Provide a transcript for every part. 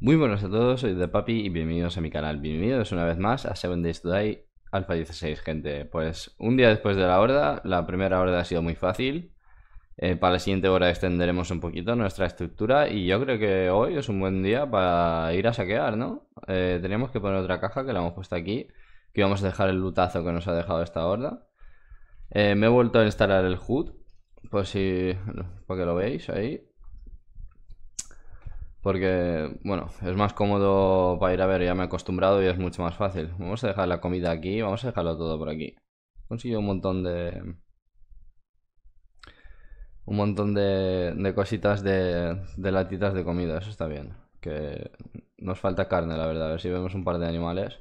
Muy buenos a todos, soy The Papi y bienvenidos a mi canal. Bienvenidos una vez más a 7 Days Today Alpha 16, gente. Pues un día después de la horda, la primera horda ha sido muy fácil. Eh, para la siguiente hora extenderemos un poquito nuestra estructura y yo creo que hoy es un buen día para ir a saquear, ¿no? Eh, tenemos que poner otra caja que la hemos puesto aquí que vamos a dejar el lutazo que nos ha dejado esta horda. Eh, me he vuelto a instalar el HUD, por si, porque lo veis ahí. Porque, bueno, es más cómodo para ir a ver, ya me he acostumbrado y es mucho más fácil. Vamos a dejar la comida aquí, vamos a dejarlo todo por aquí. He un montón de... Un montón de, de cositas de, de latitas de comida, eso está bien. Que nos falta carne, la verdad. A ver si vemos un par de animales.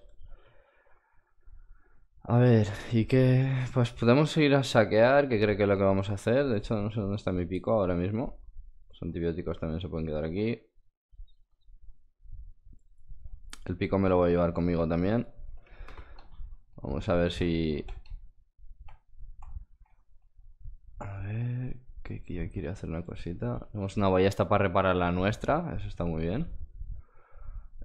A ver, ¿y qué? Pues podemos ir a saquear, que creo que es lo que vamos a hacer. De hecho, no sé dónde está mi pico ahora mismo. Los antibióticos también se pueden quedar aquí. El pico me lo voy a llevar conmigo también. Vamos a ver si... A ver... Que yo quiero hacer una cosita. Tenemos una ballesta para reparar la nuestra. Eso está muy bien.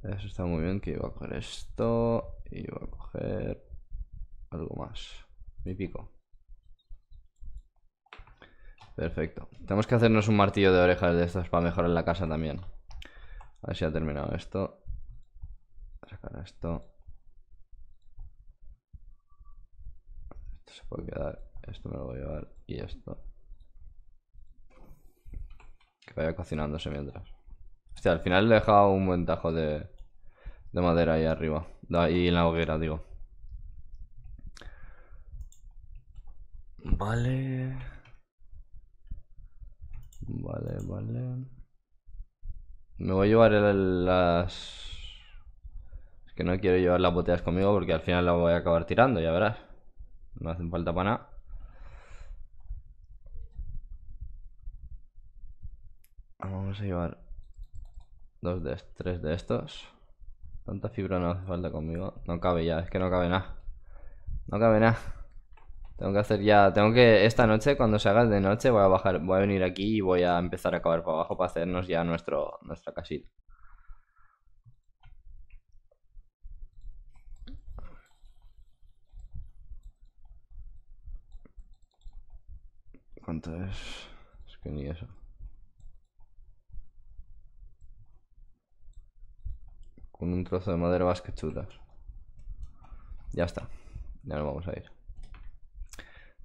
Eso está muy bien. Que iba a coger esto. Y iba a coger algo más. Mi pico. Perfecto. Tenemos que hacernos un martillo de orejas de estos para mejorar la casa también. A ver si ha terminado esto. sacar esto. Esto se puede quedar. Esto me lo voy a llevar. Y esto. Que vaya cocinándose mientras. Hostia, al final le he dejado un buen tajo de, de madera ahí arriba. Ahí en la hoguera, digo. Vale. Vale, vale. Me voy a llevar las... Es que no quiero llevar las botellas conmigo porque al final las voy a acabar tirando, ya verás. No hacen falta para nada. Vamos a llevar dos de tres de estos. Tanta fibra no hace falta conmigo. No cabe ya, es que no cabe nada. No cabe nada. Tengo que hacer ya, tengo que esta noche, cuando se haga de noche, voy a bajar, voy a venir aquí y voy a empezar a acabar por abajo para hacernos ya nuestro, nuestra casita. ¿Cuánto es? Es que ni eso. Con un trozo de madera vas que chutas Ya está. Ya nos vamos a ir.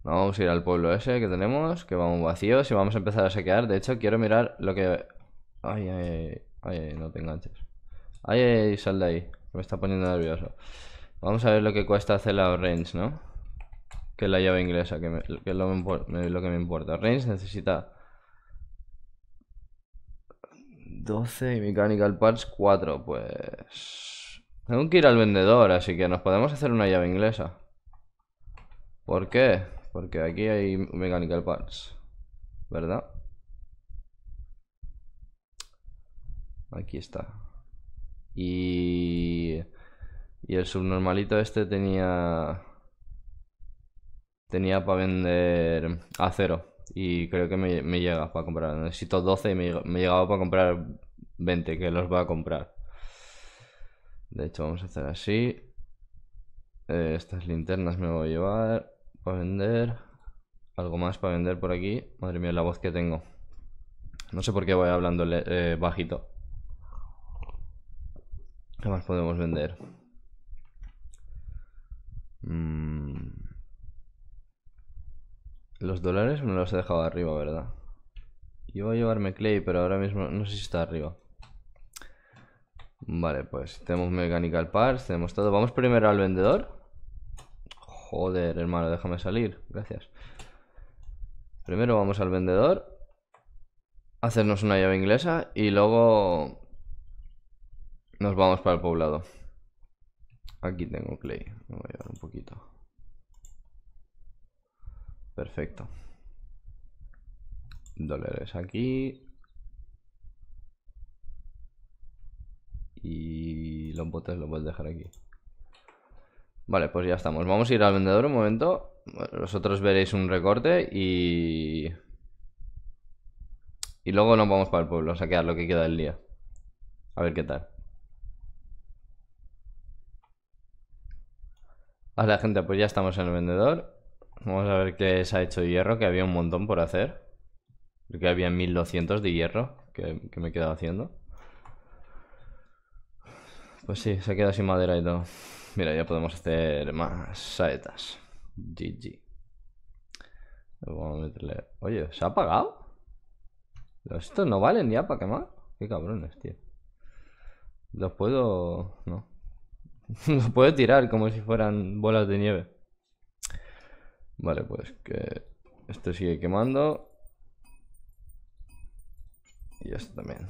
Vamos a ir al pueblo ese que tenemos, que vamos vacíos y vamos a empezar a sequear De hecho, quiero mirar lo que... Ay, ay, ay, ay no te enganches. Ay, ay, sal de ahí. Me está poniendo nervioso. Vamos a ver lo que cuesta hacer la range, ¿no? Que es la llave inglesa, que, es lo, que me importa. Range necesita... 12 y Mechanical Parts 4, pues... Tengo que ir al vendedor, así que nos podemos hacer una llave inglesa. ¿Por qué? Porque aquí hay mechanical parts. ¿Verdad? Aquí está. Y... Y el subnormalito este tenía... Tenía para vender acero. Y creo que me, llega para comprar. Necesito 12 y me, llegaba para comprar 20, que los va a comprar. De hecho, vamos a hacer así. Eh, estas linternas me voy a llevar para vender. Algo más para vender por aquí. Madre mía, la voz que tengo. No sé por qué voy hablando eh, bajito. ¿Qué más podemos vender? Mm. Los dólares me los he dejado arriba, ¿verdad? Yo voy a llevarme Clay, pero ahora mismo no sé si está arriba. Vale, pues tenemos Mechanical Parts, tenemos todo. Vamos primero al vendedor. Joder, hermano, déjame salir. Gracias. Primero vamos al vendedor. Hacernos una llave inglesa y luego nos vamos para el poblado. Aquí tengo clay. Me voy a llevar un poquito. Perfecto. Dólares aquí. Y los botes los voy a dejar aquí. Vale, pues ya estamos. Vamos a ir al vendedor un momento. Vosotros veréis un recorte y... Y luego nos vamos para el pueblo a saquear lo que queda del día. A ver qué tal. Vale, gente, pues ya estamos en el vendedor. Vamos a ver qué se ha hecho de hierro, que había un montón por hacer. Creo que había 1200 de hierro que, que me he quedado haciendo. Pues sí, se ha quedado sin madera y todo. Mira, ya podemos hacer más saetas. GG. Oye, ¿se ha apagado? Estos no valen ya para quemar. Qué cabrones, tío. Los puedo... No. Los puedo tirar como si fueran bolas de nieve. Vale, pues que... Este sigue quemando. Y esto también.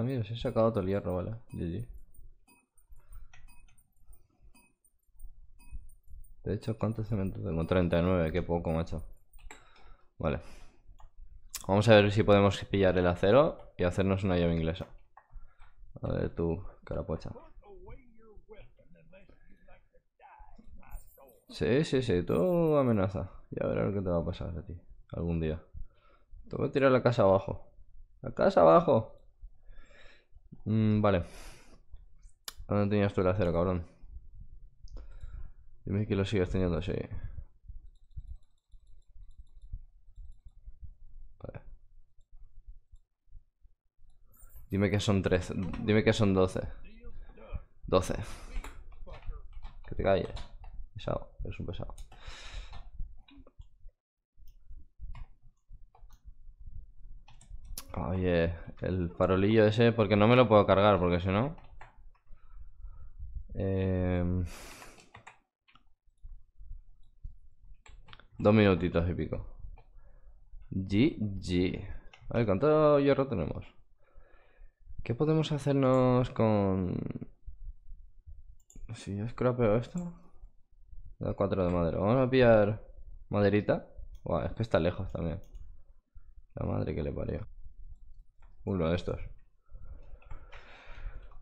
Amigos, ah, mira, se ha sacado el hierro, vale. GG. De hecho, ¿cuántos cementos tengo? 39, qué poco, macho. Vale. Vamos a ver si podemos pillar el acero y hacernos una llave inglesa. A ver tú, carapocha. Sí, sí, sí, tú amenaza. Ya verás lo que te va a pasar a ti algún día. Te voy a tirar la casa abajo. ¡La casa abajo! Mm, vale. ¿Dónde tenías tú el acero, cabrón? Dime que lo sigues teniendo así. Vale. Dime que son 13. Dime que son 12. 12. Que te calles. Pesado, eres un pesado. Oye, el farolillo ese, porque no me lo puedo cargar, porque si no... Eh, dos minutitos y pico. GG. A ver, ¿cuánto hierro tenemos? ¿Qué podemos hacernos con... Si yo scrapeo esto... Da cuatro de madera. Vamos a pillar maderita. es que está lejos también. La madre que le parió. Uno de estos.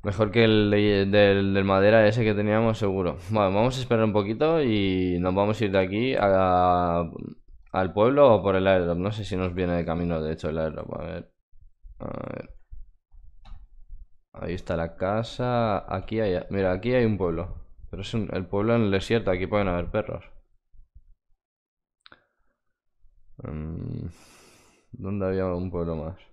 Mejor que el de, del, madera ese que teníamos, seguro. Bueno, vamos a esperar un poquito y nos vamos a ir de aquí al pueblo o por el airdrop. No sé si nos viene de camino, de hecho, el airdrop. A ver. Ahí está la casa. Aquí hay... Mira, aquí hay un pueblo. Pero es el pueblo en el desierto. Aquí pueden haber perros. Mm. ¿Dónde había un pueblo más?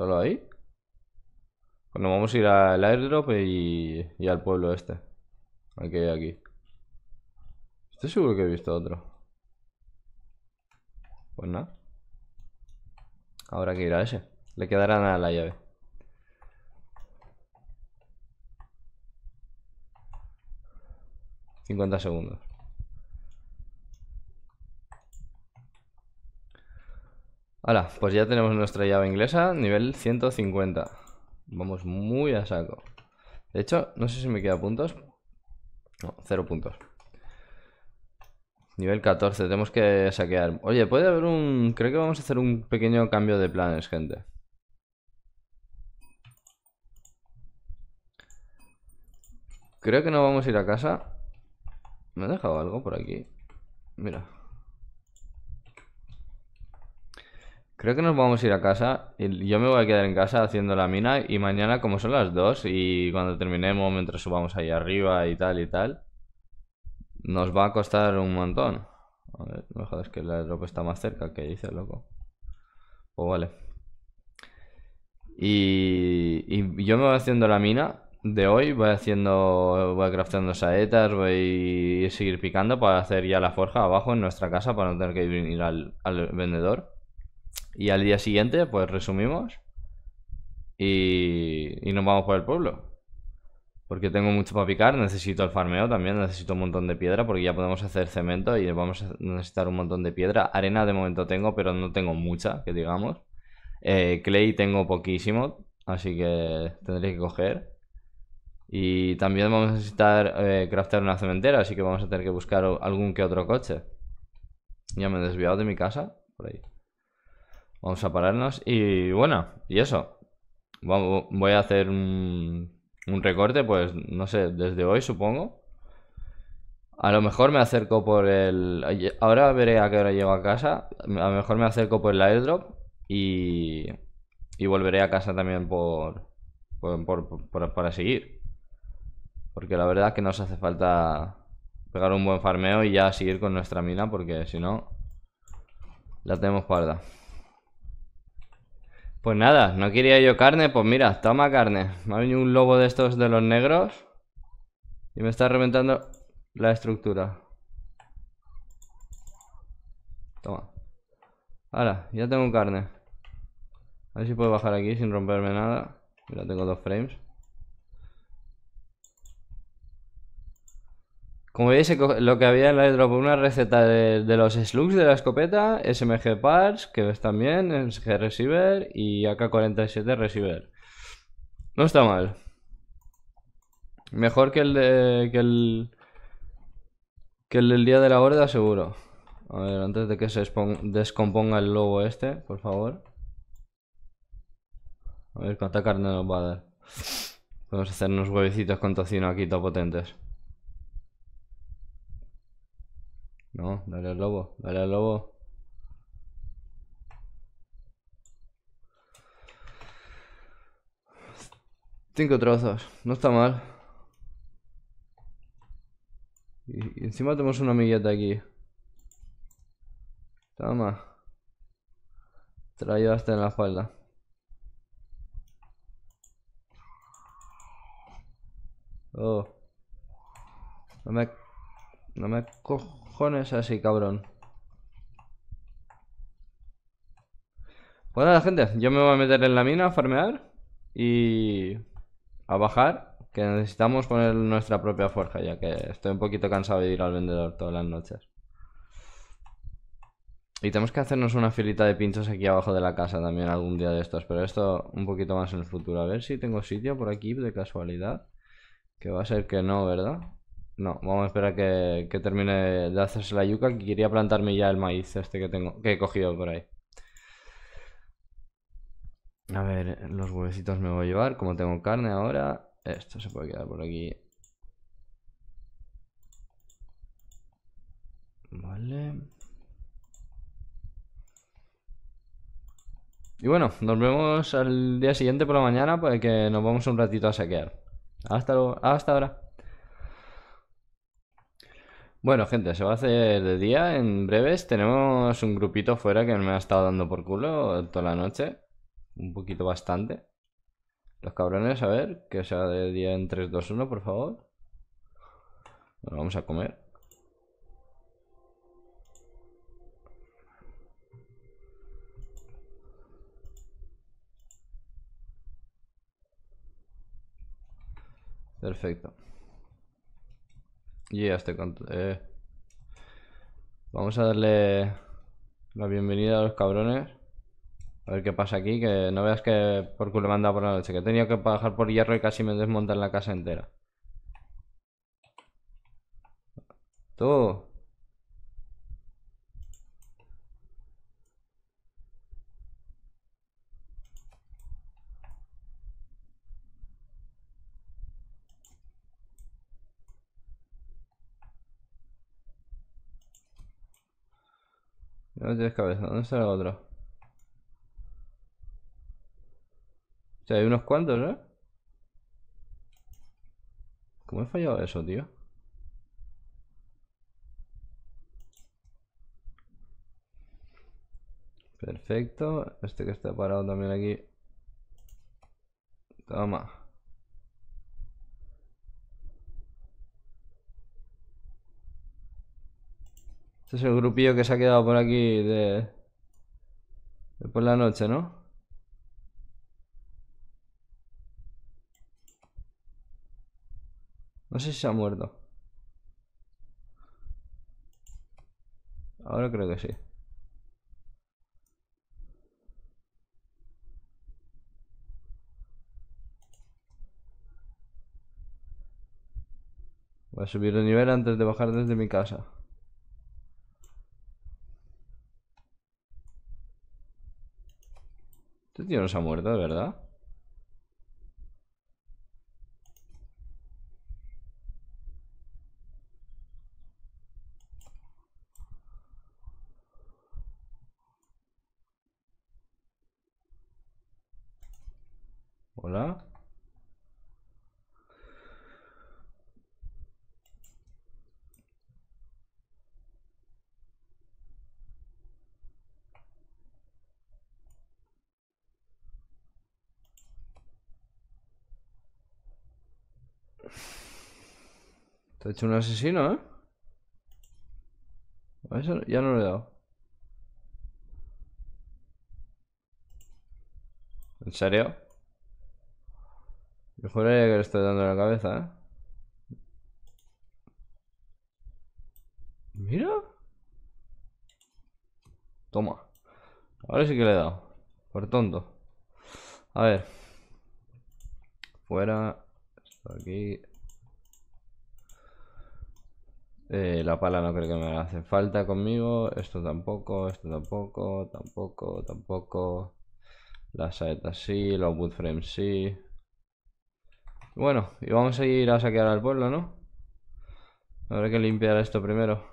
Solo ahí. Bueno, vamos a ir al airdrop y, al pueblo este. aquí, que hay aquí. Estoy seguro que he visto otro. Pues nada. hay que ir a ese. Le quedará nada a la llave. ...50 segundos. Hola, pues ya tenemos nuestra llave inglesa, nivel 150. Vamos muy a saco. De hecho, no sé si me queda puntos. No, cero puntos. Nivel 14, tenemos que saquear. Oye, puede haber un... Creo que vamos a hacer un pequeño cambio de planes, gente. Creo que no vamos a ir a casa. ¿Me ha dejado algo por aquí? Mira. Creo que nos vamos a ir a casa. Yo me voy a quedar en casa haciendo la mina y mañana como son las dos y cuando terminemos mientras subamos ahí arriba y tal y tal, nos va a costar un montón. A ver, mejor es que la ropa está más cerca que dice, el loco. Pues vale. Y, yo me voy haciendo la mina de hoy, voy haciendo, voy crafteando saetas, voy a seguir picando para hacer ya la forja abajo en nuestra casa para no tener que ir al vendedor. Y al día siguiente, pues resumimos y, y nos vamos por el pueblo. Porque tengo mucho para picar, necesito el farmeo también, necesito un montón de piedra porque ya podemos hacer cemento y vamos a necesitar un montón de piedra. Arena de momento tengo, pero no tengo mucha, que digamos. Eh, clay tengo poquísimo, así que tendré que coger. Y también vamos a necesitar eh, Craftar una cementera, así que vamos a tener que buscar algún que otro coche. Ya me he desviado de mi casa, por ahí. Vamos a pararnos y bueno, y eso. Voy a hacer un, recorte, pues no sé, desde hoy supongo. A lo mejor me acerco por el... Ahora veré a qué hora llego a casa. A lo mejor me acerco por el airdrop y, y volveré a casa también por, para seguir. Porque la verdad es que nos hace falta pegar un buen farmeo y ya seguir con nuestra mina porque si no la tenemos parda. Pues nada, no quería yo carne, pues mira, toma carne. Me ha venido un lobo de estos de los negros. Y me está reventando la estructura. Toma. Ahora, ya tengo carne. A ver si puedo bajar aquí sin romperme nada. Mira, tengo dos frames. Como veis, lo que había en la airdrop, una receta de, los slugs de la escopeta, SMG Parts, que ves también, SG Receiver y AK-47 Receiver. No está mal. Mejor que el, de, que el que el del día de la horda, seguro. A ver, antes de que se descomponga el lobo este, por favor. A ver cuánta carne nos va a dar. Podemos hacer unos huevecitos con tocino aquí, todo potentes. No, dale al lobo, dale al lobo. Cinco trozos, no está mal. Y, encima tenemos una amigueta aquí. Toma. Trae hasta en la espalda. Oh. No me... No me cojo así, cabrón? Pues nada, gente, yo me voy a meter en la mina a farmear y a bajar, que necesitamos poner nuestra propia forja, ya que estoy un poquito cansado de ir al vendedor todas las noches. Y tenemos que hacernos una filita de pinchos aquí abajo de la casa también algún día de estos, pero esto un poquito más en el futuro. A ver si tengo sitio por aquí de casualidad, que va a ser que no, ¿verdad? No, vamos a esperar que, que termine de hacerse la yuca, que quería plantarme ya el maíz este que tengo, que he cogido por ahí. A ver, los huevecitos me voy a llevar, como tengo carne ahora, esto se puede quedar por aquí. Vale. Y bueno, nos vemos al día siguiente por la mañana para pues que nos vamos un ratito a saquear. Hasta luego, hasta ahora. Bueno, gente, se va a hacer de día. En breves tenemos un grupito fuera que me ha estado dando por culo toda la noche. Un poquito bastante. Los cabrones, a ver, que sea de día en 3, 2, 1, por favor. vamos a comer. Perfecto y eh. Vamos a darle la bienvenida a los cabrones. A ver qué pasa aquí, que no veas que por culo me han dado por la noche. Que he tenido que bajar por hierro y casi me en la casa entera. Tú. No tienes cabeza. ¿Dónde está el otro? O sea, hay unos cuantos, ¿eh? ¿Cómo he fallado eso, tío? Perfecto. Este que está parado también aquí. Toma. Este es el grupillo que se ha quedado por aquí de, de por la noche, ¿no? No sé si se ha muerto. Ahora creo que sí. Voy a subir de nivel antes de bajar desde mi casa. tío no se ha muerto, de verdad. Te he hecho un asesino, ¿eh? A eso ya no le he dado. ¿En serio? Yo juraría que le estoy dando la cabeza, ¿eh? Mira. Toma. Ahora sí que le he dado. Por tonto. A ver. Fuera. Esto aquí. Eh, la pala no creo que me hace falta conmigo. Esto tampoco, esto tampoco, tampoco, tampoco. La saeta sí, los wood frames sí. Bueno, y vamos a ir a saquear al pueblo, ¿no? Habrá que limpiar esto primero.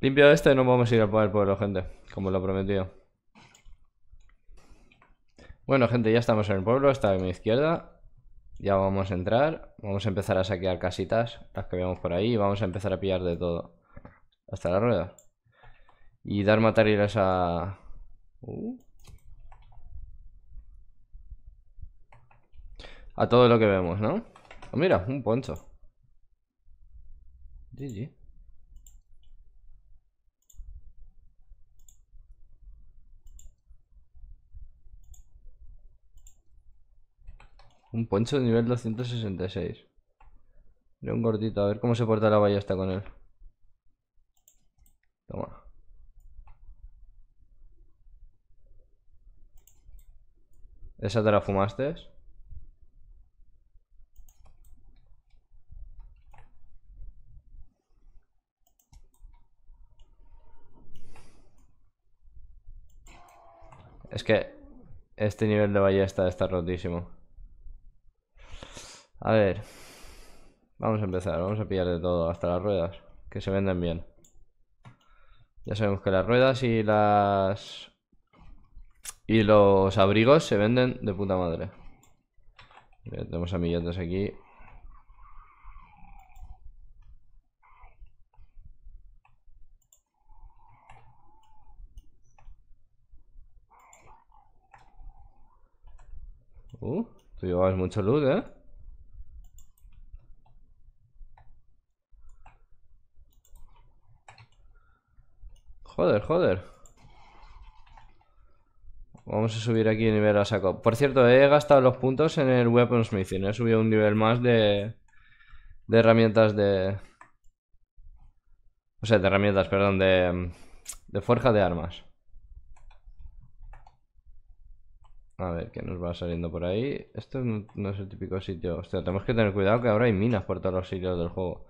Limpio esto y nos vamos a ir al pueblo, gente. Como lo prometido. Bueno, gente, ya estamos en el pueblo. Está a mi izquierda. Ya vamos a entrar, vamos a empezar a saquear casitas, las que vemos por ahí, vamos a empezar a pillar de todo. Hasta la rueda. Y dar materiales a... Uh, a todo lo que vemos, ¿no? Ah, mira, un poncho. GG. Un poncho de nivel 266. De un gordito, a ver cómo se porta la ballesta con él. Toma. ¿Esa te la fumaste? Es que este nivel de ballesta está rotísimo. A ver. Vamos a empezar, vamos a pillar de todo, hasta las ruedas, que se venden bien. Ya sabemos que las ruedas y las... Y los abrigos se venden de puta madre. tenemos millones aquí. Uh, tú llevabas mucho luz, ¿eh? Joder, joder. Vamos a subir aquí el nivel a saco. Por cierto, he gastado los puntos en el Weaponsmithing. He subido un nivel más de, de herramientas de... O sea, de herramientas, perdón, de, de forja de armas. A ver, ¿qué nos va saliendo por ahí? Esto no, es el típico sitio. Hostia, tenemos que tener cuidado que ahora hay minas por todos los sitios del juego.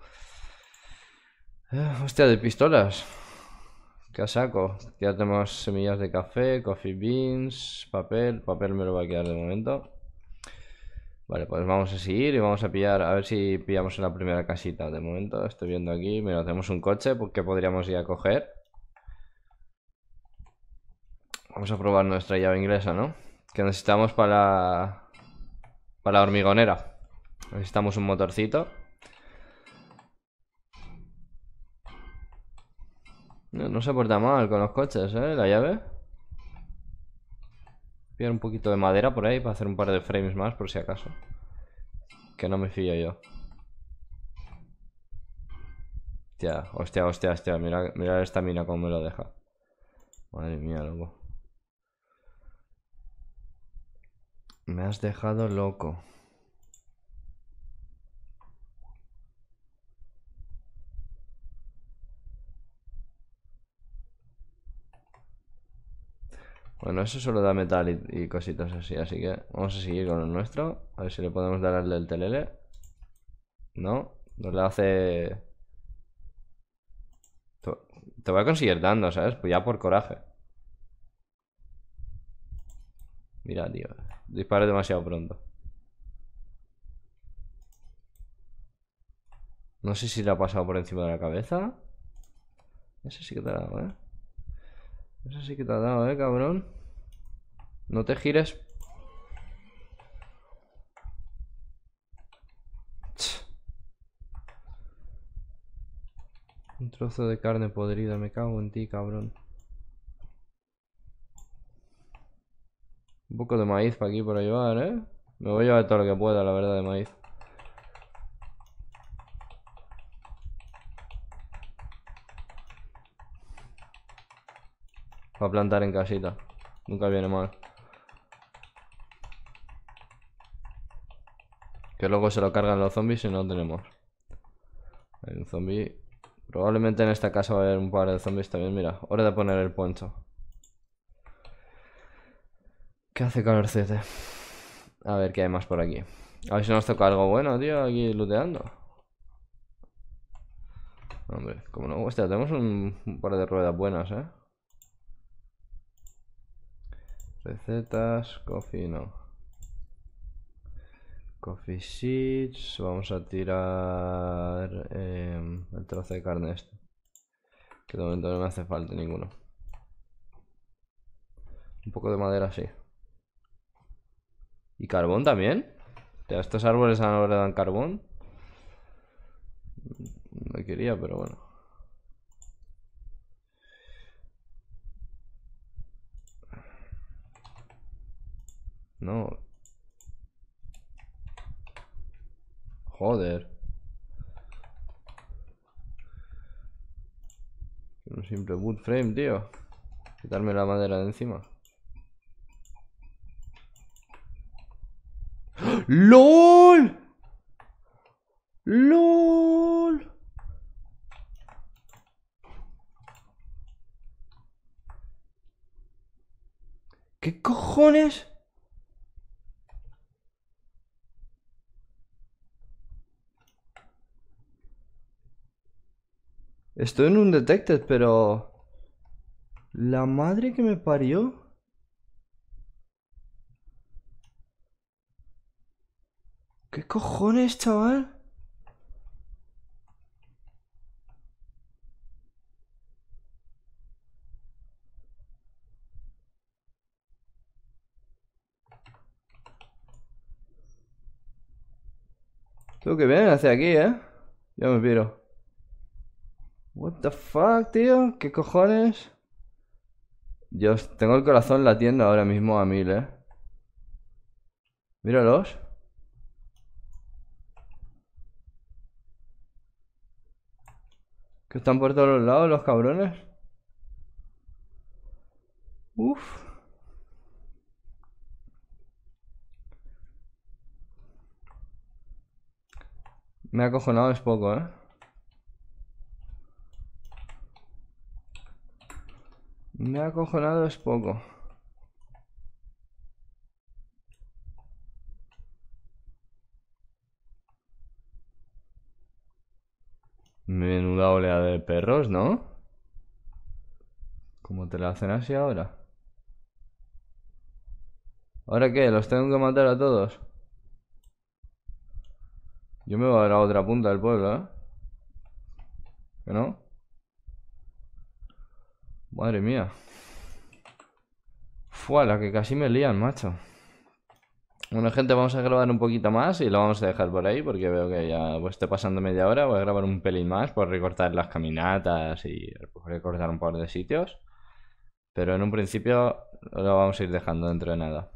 Eh, hostia, de pistolas. ¿Qué saco? Ya tenemos semillas de café, coffee beans, papel. Papel me lo va a quedar de momento. Vale, pues vamos a seguir y vamos a pillar, a ver si pillamos una primera casita. De momento estoy viendo aquí, mira, tenemos un coche pues, que podríamos ir a coger. Vamos a probar nuestra llave inglesa, ¿no? Que necesitamos para Para la hormigonera. Necesitamos un motorcito. No, se porta mal con los coches, ¿eh? La llave. Pillar un poquito de madera por ahí para hacer un par de frames más, por si acaso. Que no me fío yo. Hostia, hostia, hostia, hostia. Mira, mira esta mina como me lo deja. Madre mía, loco. Me has dejado loco. Bueno, eso solo da metal y, cositas así, así que vamos a seguir con el nuestro. A ver si le podemos dar al del telele. No, nos le hace... Te voy a conseguir dando, ¿sabes? Pues ya por coraje. Mira, tío. Dispare demasiado pronto. No sé si le ha pasado por encima de la cabeza. Ese sí que te la da, ¿eh? Eso sí que te ha dado, eh, cabrón. No te gires. Un trozo de carne podrida, me cago en ti, cabrón. Un poco de maíz para aquí, para llevar, ¿eh? Me voy a llevar todo lo que pueda, la verdad, de maíz. a plantar en casita. Nunca viene mal. Que luego se lo cargan los zombies y no tenemos. Hay un zombie. Probablemente en esta casa va a haber un par de zombies también. Mira, hora de poner el poncho. ¿Qué hace calorcete. A ver qué hay más por aquí. A ver si nos toca algo bueno, tío, aquí looteando. Hombre, como no. Hostia, tenemos un par de ruedas buenas, eh. Recetas, coffee no. Coffee sheets. Vamos a tirar em, el trozo de carne este, Que de momento no me hace falta ninguno. Un poco de madera, sí. ¿Y carbón también? ¿Estos árboles ahora dan carbón? No quería, pero bueno. No. Joder. Un simple wood frame, tío. Quitarme la madera de encima. ¡LOL! ¡LOL! ¿Qué cojones? Estoy en un detected, pero... La madre que me parió. ¿Qué cojones, chaval? ¿Tú que vienes hacia aquí, ¿eh? Ya me piro. What the fuck, tío, ¿qué cojones? Yo tengo el corazón latiendo ahora mismo a mil, eh. Míralos. Que están por todos los lados los cabrones. Uf. Me ha acojonado es poco, ¿eh? Me ha acojonado es poco. Menuda oleada de perros, ¿no? ¿Cómo te la hacen así ahora? ¿Ahora qué? ¿Los tengo que matar a todos? Yo me voy a a otra punta del pueblo, ¿eh? no? Madre mía. Fue la que casi me lían, macho. Bueno, gente, vamos a grabar un poquito más y lo vamos a dejar por ahí porque veo que ya pues, estoy pasando media hora. Voy a grabar un pelín más por recortar las caminatas y recortar un par de sitios. Pero en un principio lo vamos a ir dejando dentro de nada.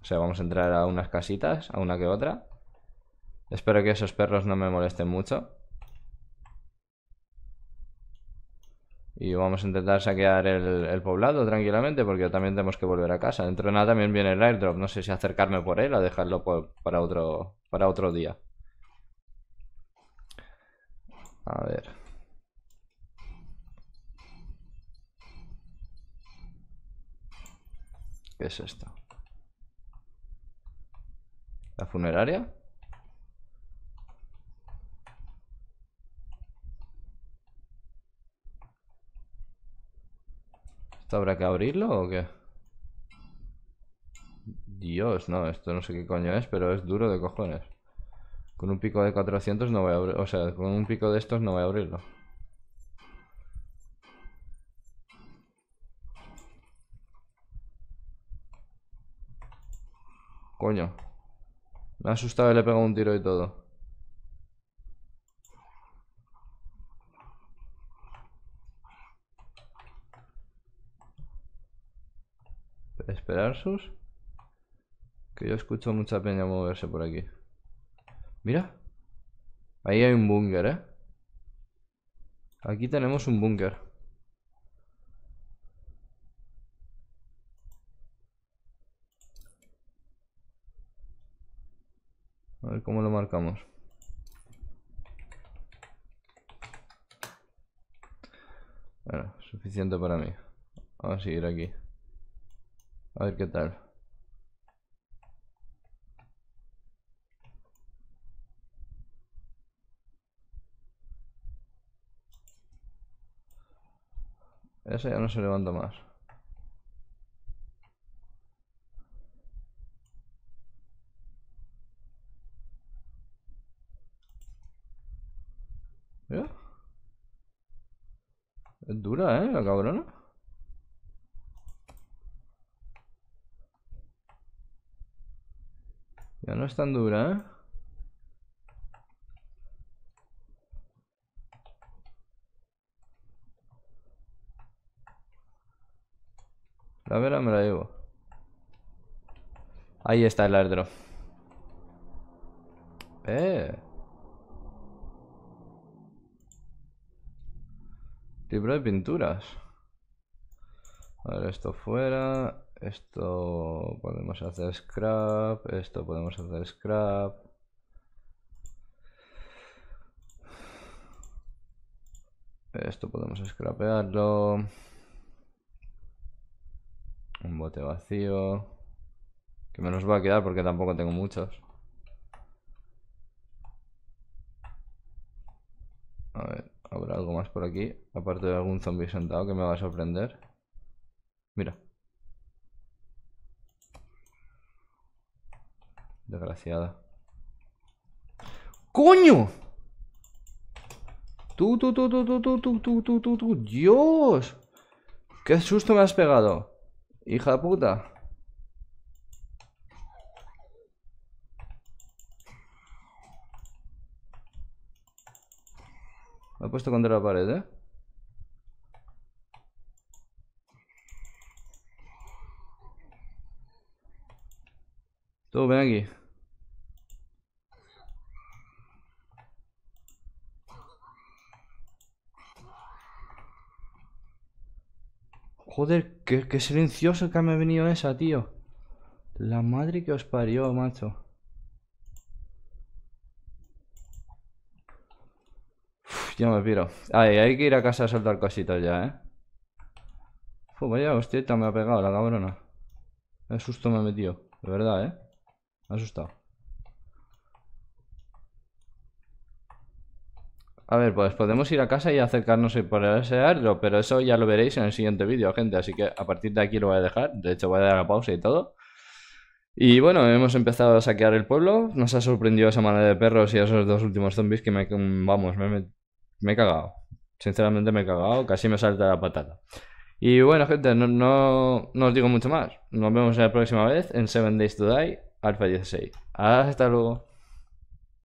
O sea, vamos a entrar a unas casitas, a una que otra. Espero que esos perros no me molesten mucho. Y vamos a intentar saquear el, poblado tranquilamente porque también tenemos que volver a casa. Dentro de nada también viene el airdrop. No sé si acercarme por él o dejarlo para, otro, para otro día. A ver. ¿Qué es esto? ¿La funeraria? habrá que abrirlo o qué? Dios, no, esto no sé qué coño es, pero es duro de cojones. Con un pico de 400 no voy a O sea, con un pico de estos no voy a abrirlo. Coño. Me ha asustado y le he pegado un tiro y todo. esperar sus. Que yo escucho mucha peña moverse por aquí. Mira. Ahí hay un búnker, ¿eh? Aquí tenemos un búnker. A ver cómo lo marcamos. Bueno, suficiente para mí. Vamos a seguir aquí. A ver qué tal. Ese ya no se levanta más. Es dura, ¿eh? La cabrona. Ya no es tan dura, ¿eh? La vera me la llevo. Ahí está el airdrop. Eh. Libro de pinturas. A ver, esto fuera. Esto podemos hacer scrap, esto podemos hacer scrap. Esto podemos scrapearlo. Un bote vacío. Que me va a quedar porque tampoco tengo muchos. A ver, ¿habrá algo más por aquí? Aparte de algún zombie sentado que me va a sorprender. Mira. Desgraciada. ¡Coño! Tú, tú, tú, tú, tú, tú, tú, tú, tú, tú, ¡Dios! ¡Qué susto me has pegado! Hija puta. Me he puesto contra la pared, ¿eh? Tú, ven aquí. Joder, qué, silencioso que me ha venido esa, tío. La madre que os parió, macho. Uf, ya me piro. hay que ir a casa a saltar cositas ya, ¿eh? vaya hostieta me ha pegado la cabrona. El susto me ha metido. De verdad, ¿eh? Me ha asustado. A ver, pues podemos ir a casa y acercarnos y desearlo, pero eso ya lo veréis en el siguiente vídeo, gente. Así que a partir de aquí lo voy a dejar. De hecho, voy a dar la pausa y todo. Y bueno, hemos empezado a saquear el pueblo. Nos ha sorprendido esa manada de perros y esos dos últimos zombies que me... Vamos, me, he cagado. Sinceramente me he cagado. Casi me salta la patata. Y bueno, gente, no, no, os digo mucho más. Nos vemos la próxima vez en 7 Days to Die, Alpha 16. Hasta luego.